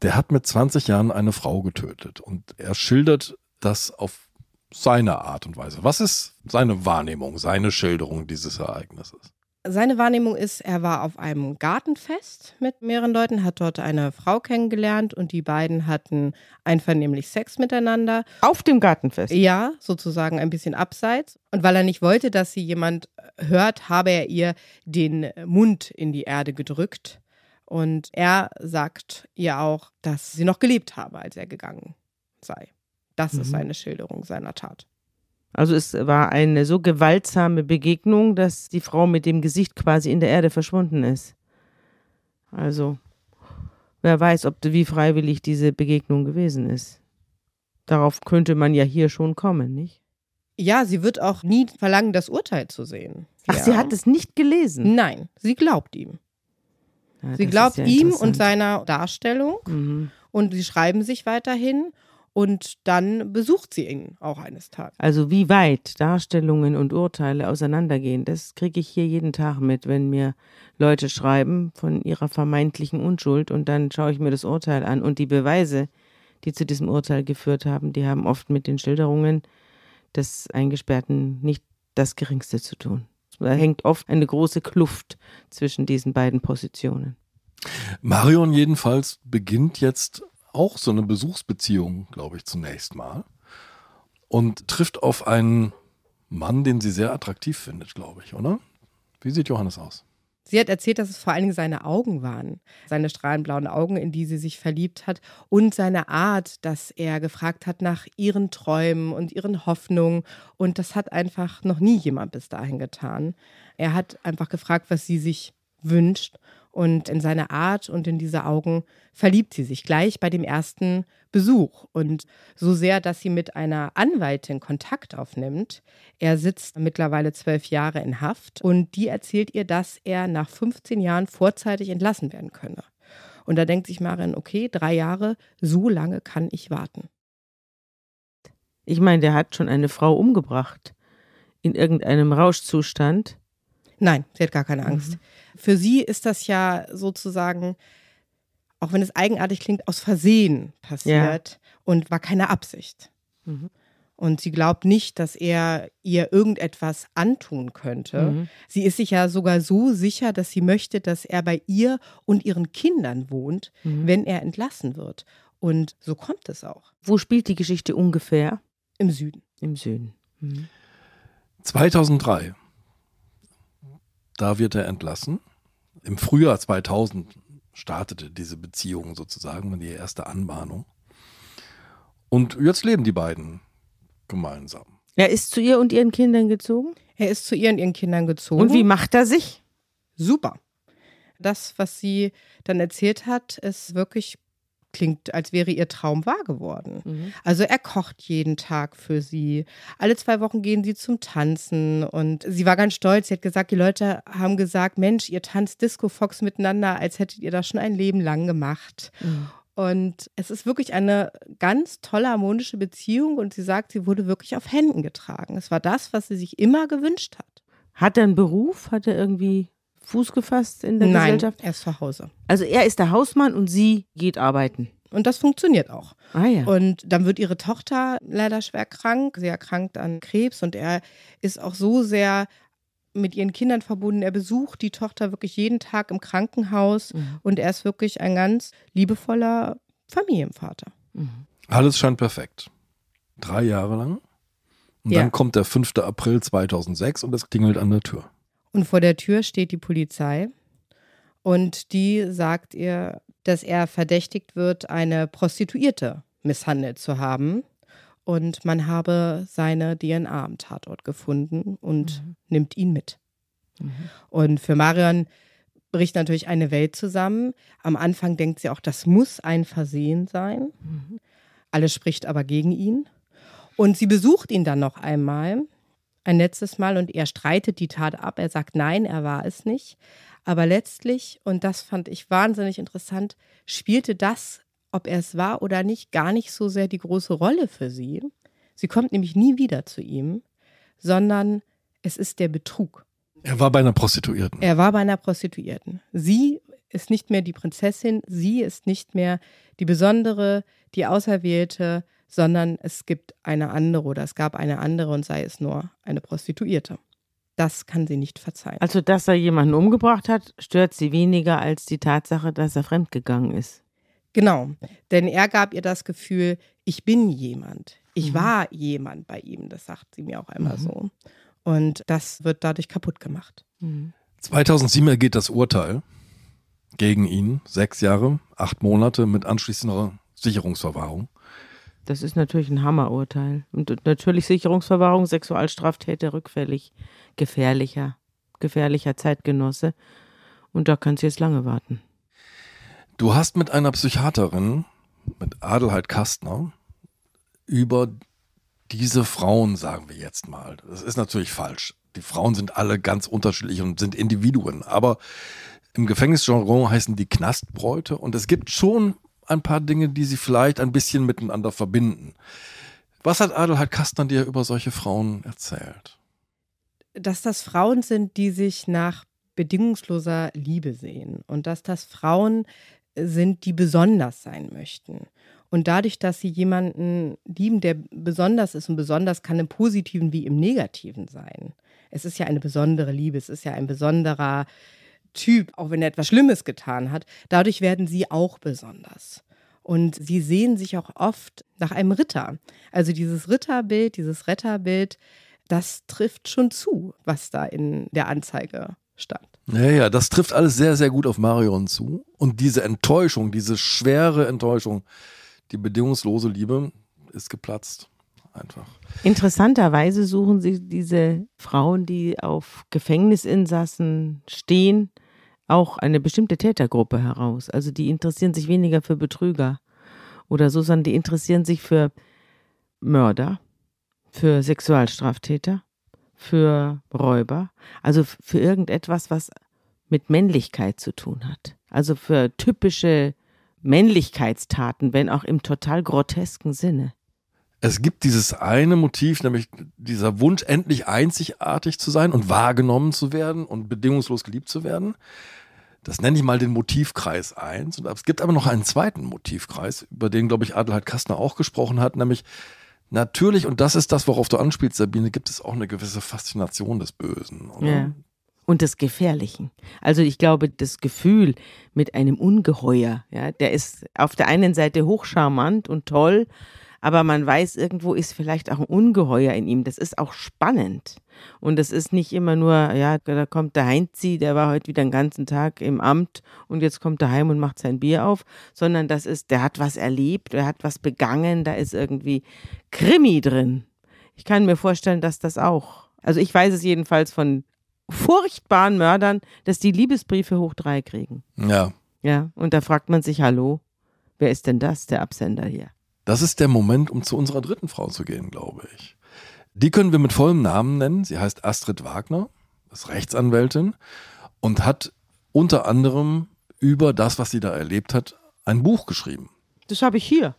Der hat mit 20 Jahren eine Frau getötet und er schildert das auf seine Art und Weise. Was ist seine Wahrnehmung, seine Schilderung dieses Ereignisses? Seine Wahrnehmung ist, er war auf einem Gartenfest mit mehreren Leuten, hat dort eine Frau kennengelernt und die beiden hatten einvernehmlich Sex miteinander. Auf dem Gartenfest? Ja, sozusagen ein bisschen abseits. Und weil er nicht wollte, dass sie jemand äh, hört, habe er ihr den Mund in die Erde gedrückt. Und er sagt ihr auch, dass sie noch gelebt habe, als er gegangen sei. Das mhm. ist seine Schilderung seiner Tat. Also es war eine so gewaltsame Begegnung, dass die Frau mit dem Gesicht quasi in der Erde verschwunden ist. Also wer weiß, ob wie freiwillig diese Begegnung gewesen ist. Darauf könnte man ja hier schon kommen, nicht? Ja, sie wird auch nie verlangen, das Urteil zu sehen. Ach, sie hat es nicht gelesen. Nein, sie glaubt ihm. Ja, sie glaubt ja ihm und seiner Darstellung mhm. und sie schreiben sich weiterhin und dann besucht sie ihn auch eines Tages. Also wie weit Darstellungen und Urteile auseinandergehen, das kriege ich hier jeden Tag mit, wenn mir Leute schreiben von ihrer vermeintlichen Unschuld und dann schaue ich mir das Urteil an und die Beweise, die zu diesem Urteil geführt haben, die haben oft mit den Schilderungen des Eingesperrten nicht das geringste zu tun. Da hängt oft eine große Kluft zwischen diesen beiden Positionen. Marion jedenfalls beginnt jetzt auch so eine Besuchsbeziehung, glaube ich, zunächst mal. Und trifft auf einen Mann, den sie sehr attraktiv findet, glaube ich, oder? Wie sieht Johannes aus? Sie hat erzählt, dass es vor allen Dingen seine Augen waren, seine strahlenblauen Augen, in die sie sich verliebt hat und seine Art, dass er gefragt hat nach ihren Träumen und ihren Hoffnungen und das hat einfach noch nie jemand bis dahin getan. Er hat einfach gefragt, was sie sich wünscht und in seine Art und in diese Augen verliebt sie sich gleich bei dem ersten Besuch. Und so sehr, dass sie mit einer Anwältin Kontakt aufnimmt, er sitzt mittlerweile zwölf Jahre in Haft und die erzählt ihr, dass er nach 15 Jahren vorzeitig entlassen werden könne. Und da denkt sich Marin, okay, drei Jahre, so lange kann ich warten. Ich meine, der hat schon eine Frau umgebracht. In irgendeinem Rauschzustand. Nein, sie hat gar keine mhm. Angst. Mhm. Für sie ist das ja sozusagen, auch wenn es eigenartig klingt, aus Versehen passiert ja. und war keine Absicht. Mhm. Und sie glaubt nicht, dass er ihr irgendetwas antun könnte. Mhm. Sie ist sich ja sogar so sicher, dass sie möchte, dass er bei ihr und ihren Kindern wohnt, mhm. wenn er entlassen wird. Und so kommt es auch. Wo spielt die Geschichte ungefähr? Im Süden. Im Süden. 2003 mhm. Da wird er entlassen. Im Frühjahr 2000 startete diese Beziehung sozusagen, die erste Anbahnung. Und jetzt leben die beiden gemeinsam. Er ist zu ihr und ihren Kindern gezogen? Er ist zu ihr und ihren Kindern gezogen. Und wie macht er sich? Super. Das, was sie dann erzählt hat, ist wirklich klingt, als wäre ihr Traum wahr geworden. Mhm. Also er kocht jeden Tag für sie. Alle zwei Wochen gehen sie zum Tanzen und sie war ganz stolz. Sie hat gesagt, die Leute haben gesagt, Mensch, ihr tanzt Disco Fox miteinander, als hättet ihr das schon ein Leben lang gemacht. Mhm. Und es ist wirklich eine ganz tolle harmonische Beziehung und sie sagt, sie wurde wirklich auf Händen getragen. Es war das, was sie sich immer gewünscht hat. Hat er einen Beruf? Hat er irgendwie Fuß gefasst in der Nein, Gesellschaft? Nein, er ist zu Hause. Also er ist der Hausmann und sie geht arbeiten. Und das funktioniert auch. Ah, ja. Und dann wird ihre Tochter leider schwer krank. Sie erkrankt an Krebs und er ist auch so sehr mit ihren Kindern verbunden. Er besucht die Tochter wirklich jeden Tag im Krankenhaus mhm. und er ist wirklich ein ganz liebevoller Familienvater. Mhm. Alles scheint perfekt. Drei Jahre lang. Und ja. dann kommt der 5. April 2006 und es klingelt an der Tür. Und vor der Tür steht die Polizei und die sagt ihr, dass er verdächtigt wird, eine Prostituierte misshandelt zu haben. Und man habe seine DNA am Tatort gefunden und mhm. nimmt ihn mit. Mhm. Und für Marion bricht natürlich eine Welt zusammen. Am Anfang denkt sie auch, das muss ein Versehen sein. Mhm. Alles spricht aber gegen ihn. Und sie besucht ihn dann noch einmal ein letztes Mal und er streitet die Tat ab. Er sagt, nein, er war es nicht. Aber letztlich, und das fand ich wahnsinnig interessant, spielte das, ob er es war oder nicht, gar nicht so sehr die große Rolle für sie. Sie kommt nämlich nie wieder zu ihm, sondern es ist der Betrug. Er war bei einer Prostituierten. Er war bei einer Prostituierten. Sie ist nicht mehr die Prinzessin, sie ist nicht mehr die Besondere, die Auserwählte, sondern es gibt eine andere oder es gab eine andere und sei es nur eine Prostituierte. Das kann sie nicht verzeihen. Also, dass er jemanden umgebracht hat, stört sie weniger als die Tatsache, dass er fremdgegangen ist. Genau, denn er gab ihr das Gefühl, ich bin jemand, ich mhm. war jemand bei ihm, das sagt sie mir auch einmal mhm. so. Und das wird dadurch kaputt gemacht. Mhm. 2007 ergeht das Urteil gegen ihn, sechs Jahre, acht Monate mit anschließender Sicherungsverwahrung. Das ist natürlich ein Hammerurteil. Und natürlich Sicherungsverwahrung, Sexualstraftäter rückfällig, gefährlicher, gefährlicher Zeitgenosse. Und da kannst du jetzt lange warten. Du hast mit einer Psychiaterin, mit Adelheid Kastner, über diese Frauen, sagen wir jetzt mal. Das ist natürlich falsch. Die Frauen sind alle ganz unterschiedlich und sind Individuen. Aber im Gefängnisgenre heißen die Knastbräute. Und es gibt schon ein paar Dinge, die sie vielleicht ein bisschen miteinander verbinden. Was hat Adelheid Kastner dir über solche Frauen erzählt? Dass das Frauen sind, die sich nach bedingungsloser Liebe sehen und dass das Frauen sind, die besonders sein möchten. Und dadurch, dass sie jemanden lieben, der besonders ist und besonders kann im positiven wie im negativen sein. Es ist ja eine besondere Liebe, es ist ja ein besonderer äh, Typ, auch wenn er etwas Schlimmes getan hat, dadurch werden sie auch besonders. Und sie sehen sich auch oft nach einem Ritter. Also dieses Ritterbild, dieses Retterbild, das trifft schon zu, was da in der Anzeige stand. Naja, ja, das trifft alles sehr, sehr gut auf Marion zu. Und diese Enttäuschung, diese schwere Enttäuschung, die bedingungslose Liebe ist geplatzt. Einfach. Interessanterweise suchen sie diese Frauen, die auf Gefängnisinsassen stehen, auch eine bestimmte Tätergruppe heraus. Also die interessieren sich weniger für Betrüger oder so, sondern die interessieren sich für Mörder, für Sexualstraftäter, für Räuber, also für irgendetwas, was mit Männlichkeit zu tun hat. Also für typische Männlichkeitstaten, wenn auch im total grotesken Sinne es gibt dieses eine Motiv, nämlich dieser Wunsch, endlich einzigartig zu sein und wahrgenommen zu werden und bedingungslos geliebt zu werden. Das nenne ich mal den Motivkreis 1. Und es gibt aber noch einen zweiten Motivkreis, über den, glaube ich, Adelheid Kastner auch gesprochen hat, nämlich natürlich, und das ist das, worauf du anspielst, Sabine, gibt es auch eine gewisse Faszination des Bösen. Oder? Ja. Und des Gefährlichen. Also ich glaube, das Gefühl mit einem Ungeheuer, ja, der ist auf der einen Seite hochcharmant und toll, aber man weiß, irgendwo ist vielleicht auch ein Ungeheuer in ihm. Das ist auch spannend. Und das ist nicht immer nur, ja, da kommt der Heinzi, der war heute wieder den ganzen Tag im Amt und jetzt kommt er heim und macht sein Bier auf, sondern das ist, der hat was erlebt, der hat was begangen, da ist irgendwie Krimi drin. Ich kann mir vorstellen, dass das auch. Also ich weiß es jedenfalls von furchtbaren Mördern, dass die Liebesbriefe hoch drei kriegen. Ja. Ja, und da fragt man sich, hallo, wer ist denn das, der Absender hier? Das ist der Moment, um zu unserer dritten Frau zu gehen, glaube ich. Die können wir mit vollem Namen nennen. Sie heißt Astrid Wagner, ist Rechtsanwältin und hat unter anderem über das, was sie da erlebt hat, ein Buch geschrieben. Das habe ich hier.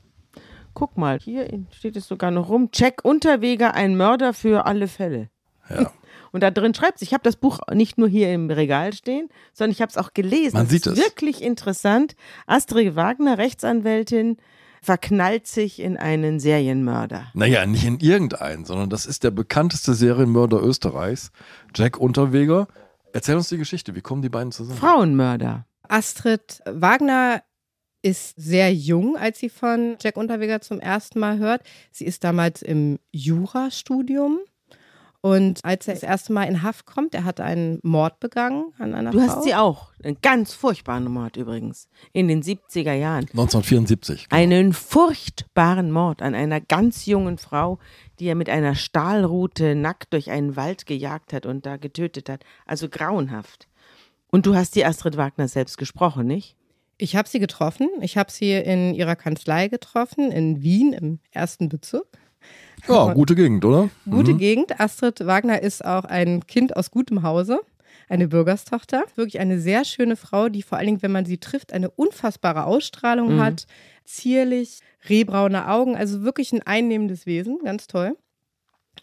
Guck mal, hier steht es sogar noch rum. Check Unterweger, ein Mörder für alle Fälle. Ja. Und da drin schreibt sie, ich habe das Buch nicht nur hier im Regal stehen, sondern ich habe es auch gelesen. Man sieht es. Wirklich interessant. Astrid Wagner, Rechtsanwältin, verknallt sich in einen Serienmörder. Naja, nicht in irgendeinen, sondern das ist der bekannteste Serienmörder Österreichs, Jack Unterweger. Erzähl uns die Geschichte, wie kommen die beiden zusammen? Frauenmörder. Astrid Wagner ist sehr jung, als sie von Jack Unterweger zum ersten Mal hört. Sie ist damals im Jurastudium und als er das erste Mal in Haft kommt, er hat einen Mord begangen an einer du Frau. Du hast sie auch. Einen ganz furchtbaren Mord übrigens. In den 70er Jahren. 1974. Genau. Einen furchtbaren Mord an einer ganz jungen Frau, die er mit einer Stahlrute nackt durch einen Wald gejagt hat und da getötet hat. Also grauenhaft. Und du hast die Astrid Wagner selbst gesprochen, nicht? Ich habe sie getroffen. Ich habe sie in ihrer Kanzlei getroffen, in Wien im ersten Bezirk. Ja, gute Gegend, oder? Gute mhm. Gegend. Astrid Wagner ist auch ein Kind aus gutem Hause eine Bürgerstochter. Wirklich eine sehr schöne Frau, die vor allen Dingen, wenn man sie trifft, eine unfassbare Ausstrahlung mhm. hat. Zierlich, rehbraune Augen, also wirklich ein einnehmendes Wesen, ganz toll.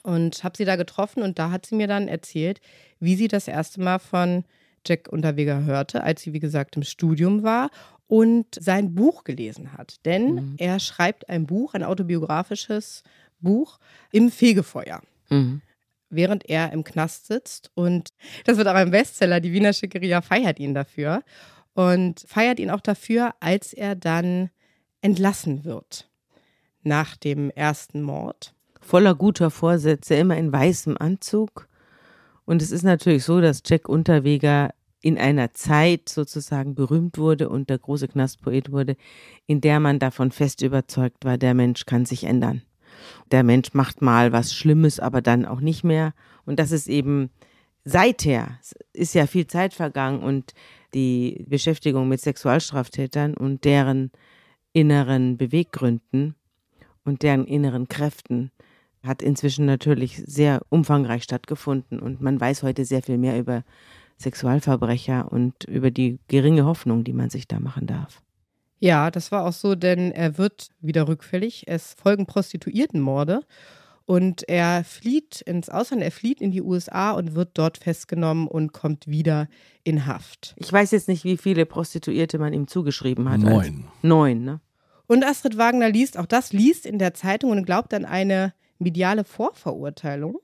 Und habe sie da getroffen und da hat sie mir dann erzählt, wie sie das erste Mal von Jack Unterweger hörte, als sie, wie gesagt, im Studium war und sein Buch gelesen hat. Denn mhm. er schreibt ein Buch, ein autobiografisches Buch im Fegefeuer. Mhm. Während er im Knast sitzt. Und das wird auch ein Bestseller. Die Wiener Schickeria feiert ihn dafür. Und feiert ihn auch dafür, als er dann entlassen wird. Nach dem ersten Mord. Voller guter Vorsätze, immer in weißem Anzug. Und es ist natürlich so, dass Jack Unterweger in einer Zeit sozusagen berühmt wurde und der große Knastpoet wurde, in der man davon fest überzeugt war, der Mensch kann sich ändern. Der Mensch macht mal was Schlimmes, aber dann auch nicht mehr. Und das ist eben seither, ist ja viel Zeit vergangen und die Beschäftigung mit Sexualstraftätern und deren inneren Beweggründen und deren inneren Kräften hat inzwischen natürlich sehr umfangreich stattgefunden und man weiß heute sehr viel mehr über Sexualverbrecher und über die geringe Hoffnung, die man sich da machen darf. Ja, das war auch so, denn er wird wieder rückfällig. Es folgen Prostituiertenmorde. Und er flieht ins Ausland, er flieht in die USA und wird dort festgenommen und kommt wieder in Haft. Ich weiß jetzt nicht, wie viele Prostituierte man ihm zugeschrieben hat. Also neun. neun, ne? Und Astrid Wagner liest, auch das liest in der Zeitung und glaubt an eine mediale Vorverurteilung.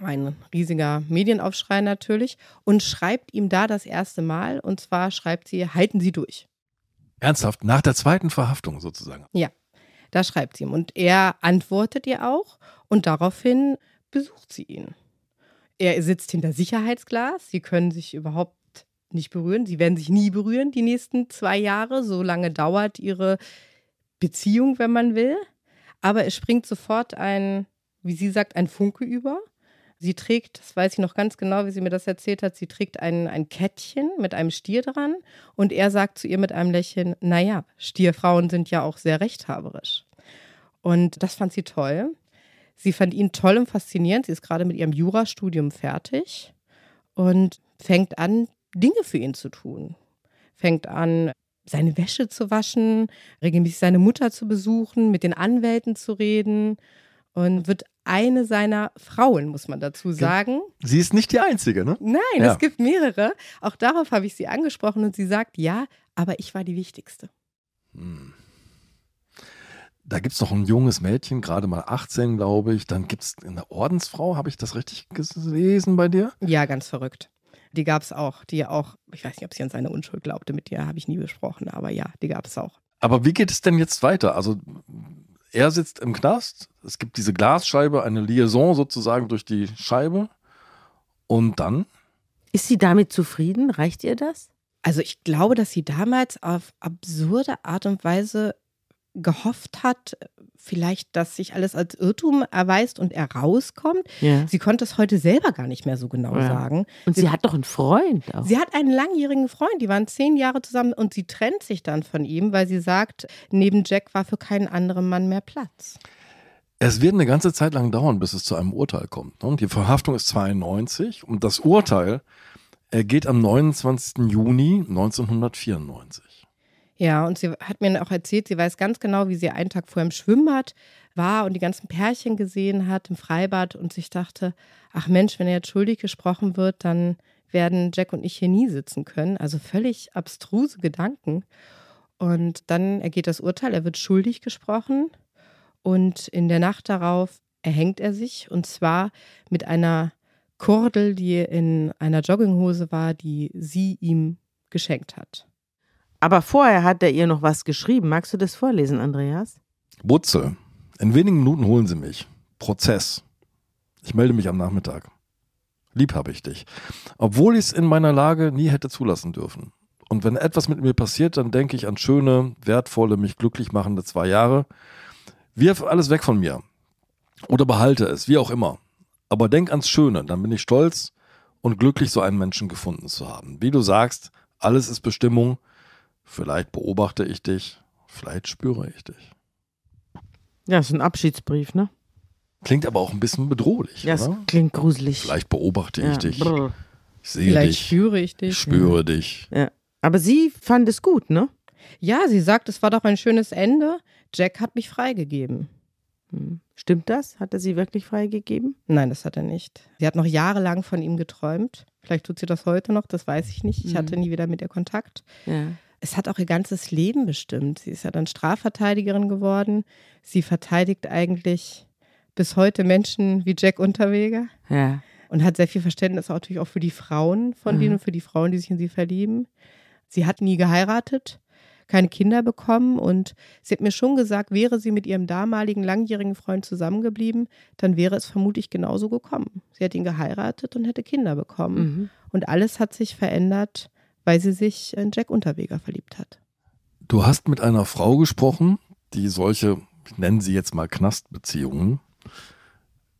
Ein riesiger Medienaufschrei natürlich. Und schreibt ihm da das erste Mal, und zwar schreibt sie, halten Sie durch. Ernsthaft, nach der zweiten Verhaftung sozusagen. Ja, da schreibt sie ihm. Und er antwortet ihr auch und daraufhin besucht sie ihn. Er sitzt hinter Sicherheitsglas, sie können sich überhaupt nicht berühren, sie werden sich nie berühren die nächsten zwei Jahre, so lange dauert ihre Beziehung, wenn man will. Aber es springt sofort ein, wie sie sagt, ein Funke über Sie trägt, das weiß ich noch ganz genau, wie sie mir das erzählt hat, sie trägt ein, ein Kettchen mit einem Stier dran und er sagt zu ihr mit einem Lächeln, naja, Stierfrauen sind ja auch sehr rechthaberisch. Und das fand sie toll. Sie fand ihn toll und faszinierend. Sie ist gerade mit ihrem Jurastudium fertig und fängt an, Dinge für ihn zu tun. Fängt an, seine Wäsche zu waschen, regelmäßig seine Mutter zu besuchen, mit den Anwälten zu reden und wird eine seiner Frauen, muss man dazu sagen. Sie ist nicht die einzige, ne? Nein, ja. es gibt mehrere. Auch darauf habe ich sie angesprochen und sie sagt, ja, aber ich war die wichtigste. Hm. Da gibt es noch ein junges Mädchen, gerade mal 18, glaube ich. Dann gibt es eine Ordensfrau. Habe ich das richtig gelesen bei dir? Ja, ganz verrückt. Die gab es auch, die auch, ich weiß nicht, ob sie an seine Unschuld glaubte, mit der habe ich nie besprochen, aber ja, die gab es auch. Aber wie geht es denn jetzt weiter? Also er sitzt im Knast, es gibt diese Glasscheibe, eine Liaison sozusagen durch die Scheibe. Und dann? Ist sie damit zufrieden? Reicht ihr das? Also ich glaube, dass sie damals auf absurde Art und Weise gehofft hat, vielleicht, dass sich alles als Irrtum erweist und er rauskommt. Ja. Sie konnte es heute selber gar nicht mehr so genau ja. sagen. Und sie, sie, hat doch einen Freund. Auch. Sie hat einen langjährigen Freund, die waren zehn Jahre zusammen und sie trennt sich dann von ihm, weil sie sagt, neben Jack war für keinen anderen Mann mehr Platz. Es wird eine ganze Zeit lang dauern, bis es zu einem Urteil kommt. Ne? Und die Verhaftung ist 92 und das Urteil ergeht am 29. Juni 1994. Ja, und sie hat mir auch erzählt, sie weiß ganz genau, wie sie einen Tag vorher im Schwimmbad war und die ganzen Pärchen gesehen hat im Freibad und sich dachte, ach Mensch, wenn er jetzt schuldig gesprochen wird, dann werden Jack und ich hier nie sitzen können. Also völlig abstruse Gedanken. Und dann ergeht das Urteil, er wird schuldig gesprochen und in der Nacht darauf erhängt er sich und zwar mit einer Kordel, die in einer Jogginghose war, die sie ihm geschenkt hat. Aber vorher hat er ihr noch was geschrieben. Magst du das vorlesen, Andreas? Butze, in wenigen Minuten holen Sie mich. Prozess. Ich melde mich am Nachmittag. Lieb habe ich dich. Obwohl ich es in meiner Lage nie hätte zulassen dürfen. Und wenn etwas mit mir passiert, dann denke ich an schöne, wertvolle, mich glücklich machende zwei Jahre. Wirf alles weg von mir. Oder behalte es, wie auch immer. Aber denk ans Schöne, dann bin ich stolz und glücklich, so einen Menschen gefunden zu haben. Wie du sagst, alles ist Bestimmung Vielleicht beobachte ich dich, vielleicht spüre ich dich. Ja, ist ein Abschiedsbrief, ne? Klingt aber auch ein bisschen bedrohlich. Ja, oder? klingt gruselig. Vielleicht beobachte ich ja. dich. Brr. Ich sehe vielleicht dich. spüre ich dich. Ich spüre ja. dich. Ja. Aber sie fand es gut, ne? Ja, sie sagt, es war doch ein schönes Ende. Jack hat mich freigegeben. Hm. Stimmt das? Hat er sie wirklich freigegeben? Nein, das hat er nicht. Sie hat noch jahrelang von ihm geträumt. Vielleicht tut sie das heute noch, das weiß ich nicht. Ich mhm. hatte nie wieder mit ihr Kontakt. Ja es hat auch ihr ganzes Leben bestimmt. Sie ist ja dann Strafverteidigerin geworden. Sie verteidigt eigentlich bis heute Menschen wie Jack Unterweger. Ja. Und hat sehr viel Verständnis auch natürlich auch für die Frauen von mhm. denen und für die Frauen, die sich in sie verlieben. Sie hat nie geheiratet, keine Kinder bekommen und sie hat mir schon gesagt, wäre sie mit ihrem damaligen langjährigen Freund zusammengeblieben, dann wäre es vermutlich genauso gekommen. Sie hat ihn geheiratet und hätte Kinder bekommen. Mhm. Und alles hat sich verändert weil sie sich in Jack Unterweger verliebt hat. Du hast mit einer Frau gesprochen, die solche, ich nenne sie jetzt mal Knastbeziehungen,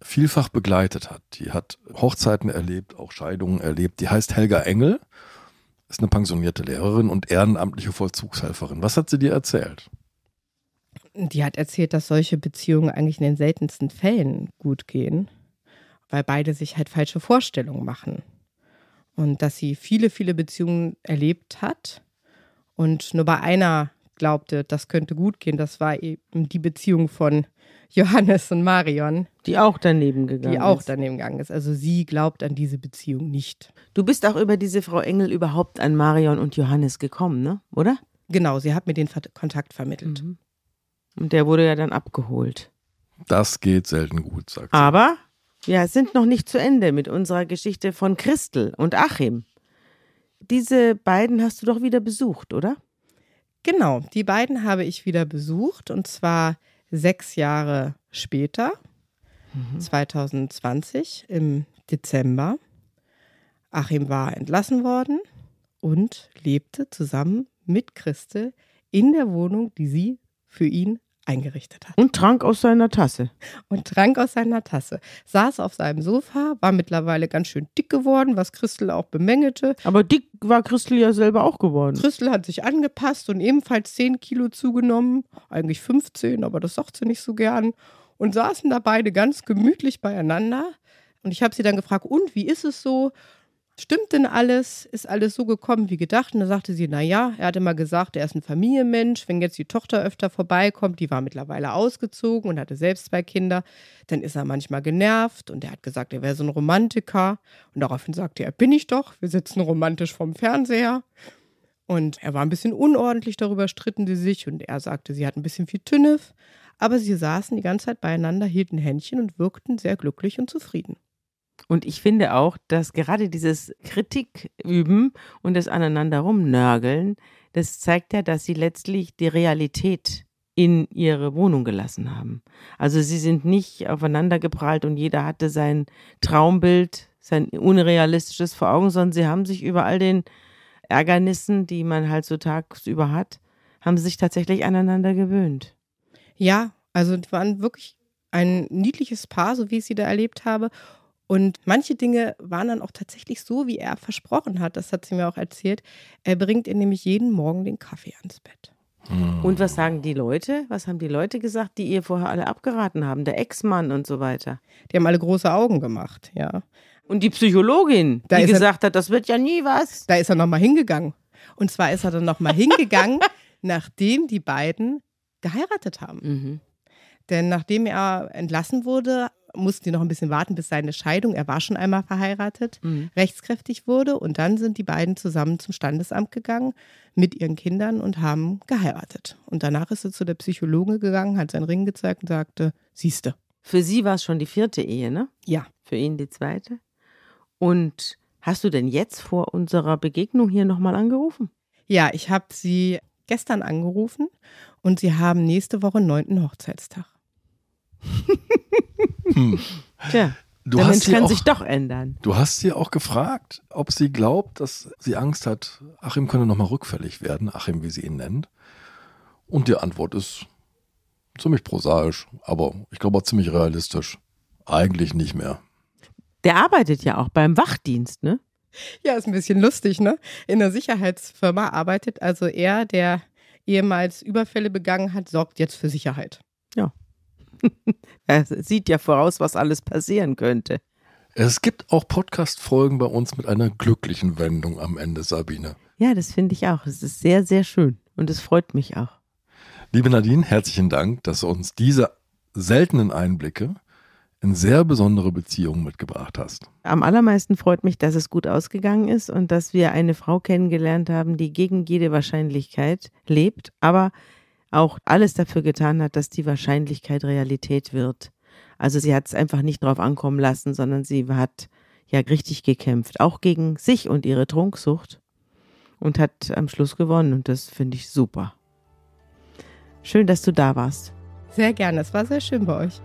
vielfach begleitet hat. Die hat Hochzeiten erlebt, auch Scheidungen erlebt. Die heißt Helga Engel, ist eine pensionierte Lehrerin und ehrenamtliche Vollzugshelferin. Was hat sie dir erzählt? Die hat erzählt, dass solche Beziehungen eigentlich in den seltensten Fällen gut gehen, weil beide sich halt falsche Vorstellungen machen und dass sie viele, viele Beziehungen erlebt hat und nur bei einer glaubte, das könnte gut gehen. Das war eben die Beziehung von Johannes und Marion. Die auch daneben gegangen ist. Die auch daneben gegangen ist. Also sie glaubt an diese Beziehung nicht. Du bist auch über diese Frau Engel überhaupt an Marion und Johannes gekommen, ne? Oder? Genau, sie hat mir den Kontakt vermittelt. Mhm. Und der wurde ja dann abgeholt. Das geht selten gut, sagt sie. Aber wir sind noch nicht zu Ende mit unserer Geschichte von Christel und Achim. Diese beiden hast du doch wieder besucht, oder? Genau, die beiden habe ich wieder besucht und zwar sechs Jahre später, mhm. 2020 im Dezember. Achim war entlassen worden und lebte zusammen mit Christel in der Wohnung, die sie für ihn eingerichtet hat. Und trank aus seiner Tasse. Und trank aus seiner Tasse. Saß auf seinem Sofa, war mittlerweile ganz schön dick geworden, was Christel auch bemängelte. Aber dick war Christel ja selber auch geworden. Christel hat sich angepasst und ebenfalls 10 Kilo zugenommen. Eigentlich 15, aber das sagt sie nicht so gern. Und saßen da beide ganz gemütlich beieinander. Und ich habe sie dann gefragt, und wie ist es so? Stimmt denn alles? Ist alles so gekommen wie gedacht? Und da sagte sie, naja, er hat immer gesagt, er ist ein Familienmensch. Wenn jetzt die Tochter öfter vorbeikommt, die war mittlerweile ausgezogen und hatte selbst zwei Kinder, dann ist er manchmal genervt und er hat gesagt, er wäre so ein Romantiker. Und daraufhin sagte er, bin ich doch, wir sitzen romantisch vorm Fernseher. Und er war ein bisschen unordentlich, darüber stritten sie sich und er sagte, sie hat ein bisschen viel Tünnef. Aber sie saßen die ganze Zeit beieinander, hielten Händchen und wirkten sehr glücklich und zufrieden. Und ich finde auch, dass gerade dieses Kritik üben und das aneinander rumnörgeln, das zeigt ja, dass sie letztlich die Realität in ihre Wohnung gelassen haben. Also sie sind nicht aufeinander geprallt und jeder hatte sein Traumbild, sein unrealistisches vor Augen, sondern sie haben sich über all den Ärgernissen, die man halt so tagsüber hat, haben sich tatsächlich aneinander gewöhnt. Ja, also waren wirklich ein niedliches Paar, so wie ich sie da erlebt habe. Und manche Dinge waren dann auch tatsächlich so, wie er versprochen hat. Das hat sie mir auch erzählt. Er bringt ihr nämlich jeden Morgen den Kaffee ans Bett. Hm. Und was sagen die Leute? Was haben die Leute gesagt, die ihr vorher alle abgeraten haben? Der Ex-Mann und so weiter. Die haben alle große Augen gemacht, ja. Und die Psychologin, da die gesagt er, hat, das wird ja nie was. Da ist er nochmal hingegangen. Und zwar ist er dann nochmal hingegangen, nachdem die beiden geheiratet haben. Mhm. Denn nachdem er entlassen wurde, mussten die noch ein bisschen warten, bis seine Scheidung, er war schon einmal verheiratet, mhm. rechtskräftig wurde. Und dann sind die beiden zusammen zum Standesamt gegangen mit ihren Kindern und haben geheiratet. Und danach ist er zu der Psychologe gegangen, hat seinen Ring gezeigt und sagte, siehste. Für sie war es schon die vierte Ehe, ne? Ja. Für ihn die zweite. Und hast du denn jetzt vor unserer Begegnung hier nochmal angerufen? Ja, ich habe sie gestern angerufen und sie haben nächste Woche neunten Hochzeitstag. Hm. Tja. Du der Mensch kann auch, sich doch ändern. Du hast sie auch gefragt, ob sie glaubt, dass sie Angst hat, Achim könne nochmal rückfällig werden, Achim, wie sie ihn nennt. Und die Antwort ist ziemlich prosaisch, aber ich glaube auch ziemlich realistisch. Eigentlich nicht mehr. Der arbeitet ja auch beim Wachdienst, ne? Ja, ist ein bisschen lustig, ne? In der Sicherheitsfirma arbeitet also er, der ehemals Überfälle begangen hat, sorgt jetzt für Sicherheit. Ja, er sieht ja voraus, was alles passieren könnte. Es gibt auch Podcast-Folgen bei uns mit einer glücklichen Wendung am Ende, Sabine. Ja, das finde ich auch. Es ist sehr, sehr schön und es freut mich auch. Liebe Nadine, herzlichen Dank, dass du uns diese seltenen Einblicke in sehr besondere Beziehungen mitgebracht hast. Am allermeisten freut mich, dass es gut ausgegangen ist und dass wir eine Frau kennengelernt haben, die gegen jede Wahrscheinlichkeit lebt, aber auch alles dafür getan hat, dass die Wahrscheinlichkeit Realität wird. Also sie hat es einfach nicht drauf ankommen lassen, sondern sie hat ja richtig gekämpft, auch gegen sich und ihre Trunksucht und hat am Schluss gewonnen und das finde ich super. Schön, dass du da warst. Sehr gerne, es war sehr schön bei euch.